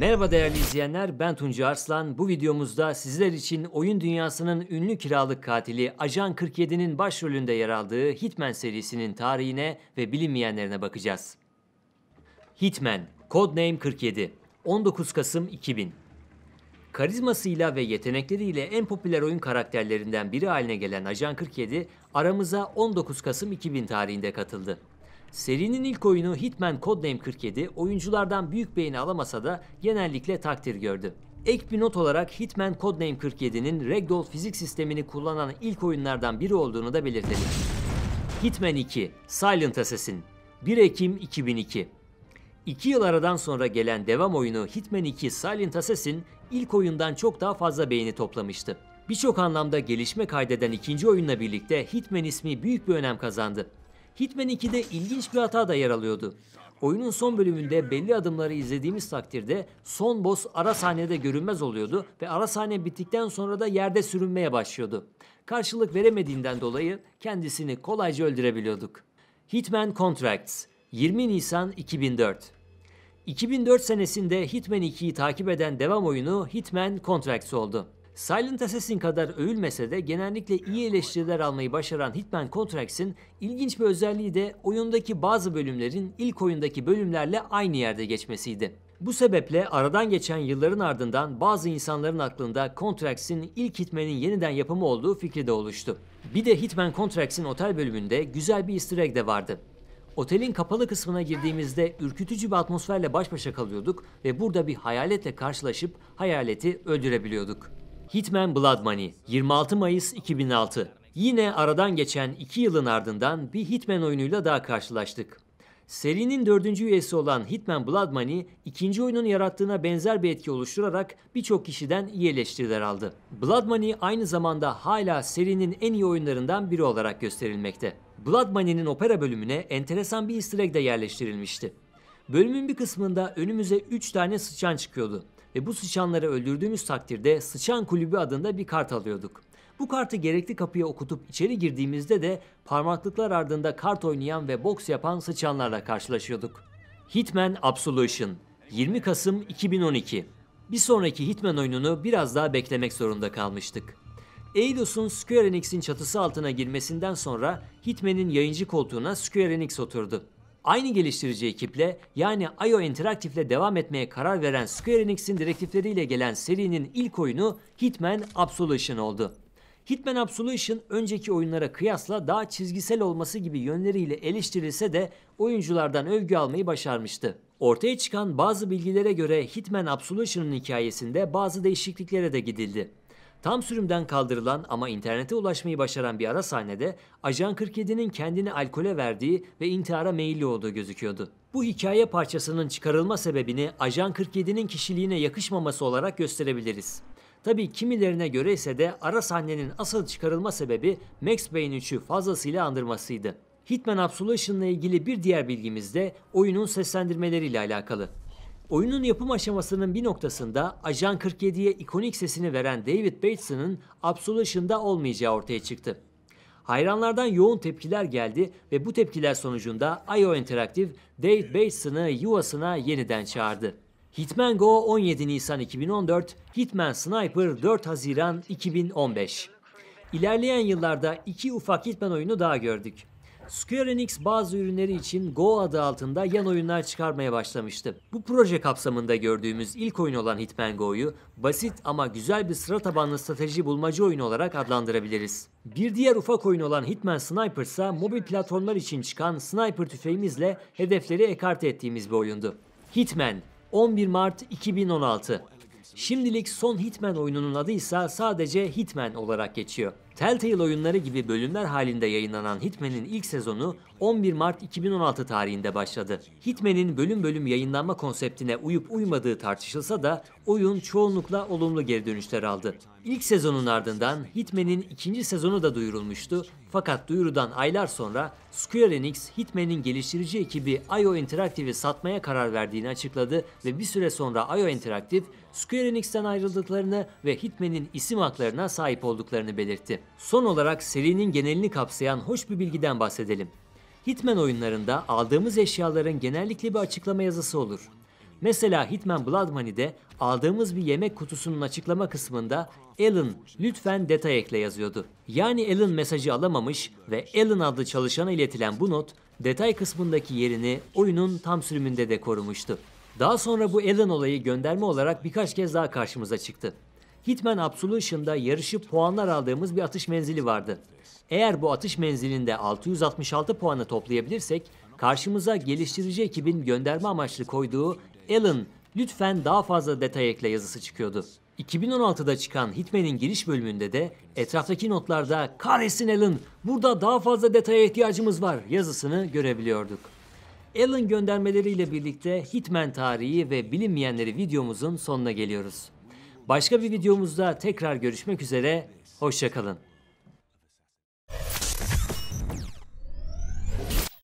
Merhaba değerli izleyenler, ben Tunca Arslan. Bu videomuzda sizler için oyun dünyasının ünlü kiralık katili Ajan 47'nin başrolünde yer aldığı Hitman serisinin tarihine ve bilinmeyenlerine bakacağız. Hitman, Codename 47, 19 Kasım 2000 Karizmasıyla ve yetenekleriyle en popüler oyun karakterlerinden biri haline gelen Ajan 47, aramıza 19 Kasım 2000 tarihinde katıldı. Serinin ilk oyunu Hitman Codename 47 oyunculardan büyük beğeni alamasa da genellikle takdir gördü. Ek bir not olarak Hitman Codename 47'nin Ragdoll fizik sistemini kullanan ilk oyunlardan biri olduğunu da belirtelim. Hitman 2 Silent Assassin 1 Ekim 2002 2 yıl aradan sonra gelen devam oyunu Hitman 2 Silent Assassin ilk oyundan çok daha fazla beğeni toplamıştı. Birçok anlamda gelişme kaydeden ikinci oyunla birlikte Hitman ismi büyük bir önem kazandı. Hitman 2'de ilginç bir hata da yer alıyordu. Oyunun son bölümünde belli adımları izlediğimiz takdirde son boss ara sahnede görünmez oluyordu ve ara sahne bittikten sonra da yerde sürünmeye başlıyordu. Karşılık veremediğinden dolayı kendisini kolayca öldürebiliyorduk. Hitman Contracts 20 Nisan 2004 2004 senesinde Hitman 2'yi takip eden devam oyunu Hitman Contracts oldu. Silent Assassin kadar övülmese de genellikle iyi eleştiriler almayı başaran Hitman Contracts'in ilginç bir özelliği de oyundaki bazı bölümlerin ilk oyundaki bölümlerle aynı yerde geçmesiydi. Bu sebeple aradan geçen yılların ardından bazı insanların aklında Contracts'in ilk Hitman'in yeniden yapımı olduğu fikri de oluştu. Bir de Hitman Contracts'in otel bölümünde güzel bir easter egg de vardı. Otelin kapalı kısmına girdiğimizde ürkütücü bir atmosferle baş başa kalıyorduk ve burada bir hayaletle karşılaşıp hayaleti öldürebiliyorduk. Hitman Blood Money 26 Mayıs 2006. Yine aradan geçen iki yılın ardından bir Hitman oyunuyla daha karşılaştık. Serinin dördüncü üyesi olan Hitman Blood Money, ikinci oyunun yarattığına benzer bir etki oluşturarak birçok kişiden iyi eleştiriler aldı. Blood Money aynı zamanda hala serinin en iyi oyunlarından biri olarak gösterilmekte. Blood Money'nin opera bölümüne enteresan bir easter egg de yerleştirilmişti. Bölümün bir kısmında önümüze 3 tane sıçan çıkıyordu. Ve bu sıçanları öldürdüğümüz takdirde sıçan kulübü adında bir kart alıyorduk. Bu kartı gerekli kapıya okutup içeri girdiğimizde de parmaklıklar ardında kart oynayan ve boks yapan sıçanlarla karşılaşıyorduk. Hitman Absolution 20 Kasım 2012 Bir sonraki Hitman oyununu biraz daha beklemek zorunda kalmıştık. Eidos'un Square Enix'in çatısı altına girmesinden sonra Hitman'in yayıncı koltuğuna Square Enix oturdu. Aynı geliştirici ekiple yani IO Interactive ile devam etmeye karar veren Square Enix'in direktifleriyle gelen serinin ilk oyunu Hitman Absolution oldu. Hitman Absolution önceki oyunlara kıyasla daha çizgisel olması gibi yönleriyle eleştirilse de oyunculardan övgü almayı başarmıştı. Ortaya çıkan bazı bilgilere göre Hitman Absolution'un hikayesinde bazı değişikliklere de gidildi. Tam sürümden kaldırılan ama internete ulaşmayı başaran bir ara sahnede Ajan 47'nin kendini alkole verdiği ve intihara meyilli olduğu gözüküyordu. Bu hikaye parçasının çıkarılma sebebini Ajan 47'nin kişiliğine yakışmaması olarak gösterebiliriz. Tabi kimilerine göre ise de ara sahnenin asıl çıkarılma sebebi Max Payne 3'ü fazlasıyla andırmasıydı. Hitman Absolution'la ilgili bir diğer bilgimiz de oyunun seslendirmeleriyle alakalı. Oyunun yapım aşamasının bir noktasında Ajan 47'ye ikonik sesini veren David Bateson'ın Absolution'da olmayacağı ortaya çıktı. Hayranlardan yoğun tepkiler geldi ve bu tepkiler sonucunda IO Interactive David Bateson'ı yuvasına yeniden çağırdı. Hitman Go 17 Nisan 2014, Hitman Sniper 4 Haziran 2015. İlerleyen yıllarda iki ufak Hitman oyunu daha gördük. Square Enix bazı ürünleri için Go adı altında yan oyunlar çıkarmaya başlamıştı. Bu proje kapsamında gördüğümüz ilk oyun olan Hitman Go'yu basit ama güzel bir sıra tabanlı strateji bulmaca oyunu olarak adlandırabiliriz. Bir diğer ufak oyun olan Hitman Sniper ise mobil platformlar için çıkan sniper tüfeğimizle hedefleri ekarte ettiğimiz bir oyundu. Hitman 11 Mart 2016 Şimdilik son Hitman oyununun adı ise sadece Hitman olarak geçiyor. Telltale oyunları gibi bölümler halinde yayınlanan Hitman'in ilk sezonu 11 Mart 2016 tarihinde başladı. Hitman'in bölüm bölüm yayınlanma konseptine uyup uymadığı tartışılsa da oyun çoğunlukla olumlu geri dönüşler aldı. İlk sezonun ardından Hitman'in ikinci sezonu da duyurulmuştu fakat duyurudan aylar sonra Square Enix Hitman'in geliştirici ekibi IO Interactive'i satmaya karar verdiğini açıkladı ve bir süre sonra IO Interactive Square Enix'ten ayrıldıklarını ve Hitman'in isim haklarına sahip olduklarını belirtti son olarak serinin genelini kapsayan hoş bir bilgiden bahsedelim. Hitman oyunlarında aldığımız eşyaların genellikle bir açıklama yazısı olur. Mesela Hitman Blood Money'de aldığımız bir yemek kutusunun açıklama kısmında Alan lütfen detay ekle yazıyordu. Yani Alan mesajı alamamış ve Alan adlı çalışana iletilen bu not detay kısmındaki yerini oyunun tam sürümünde de korumuştu. Daha sonra bu Alan olayı gönderme olarak birkaç kez daha karşımıza çıktı. Hitman Absolution'da yarışı puanlar aldığımız bir atış menzili vardı. Eğer bu atış menzilinde 666 puanı toplayabilirsek karşımıza geliştirici ekibin gönderme amaçlı koyduğu Alan lütfen daha fazla detay ekle yazısı çıkıyordu. 2016'da çıkan Hitman'in giriş bölümünde de etraftaki notlarda kahretsin Alan burada daha fazla detaya ihtiyacımız var yazısını görebiliyorduk. Alan göndermeleriyle birlikte Hitman tarihi ve bilinmeyenleri videomuzun sonuna geliyoruz. Başka bir videomuzda tekrar görüşmek üzere, hoşçakalın.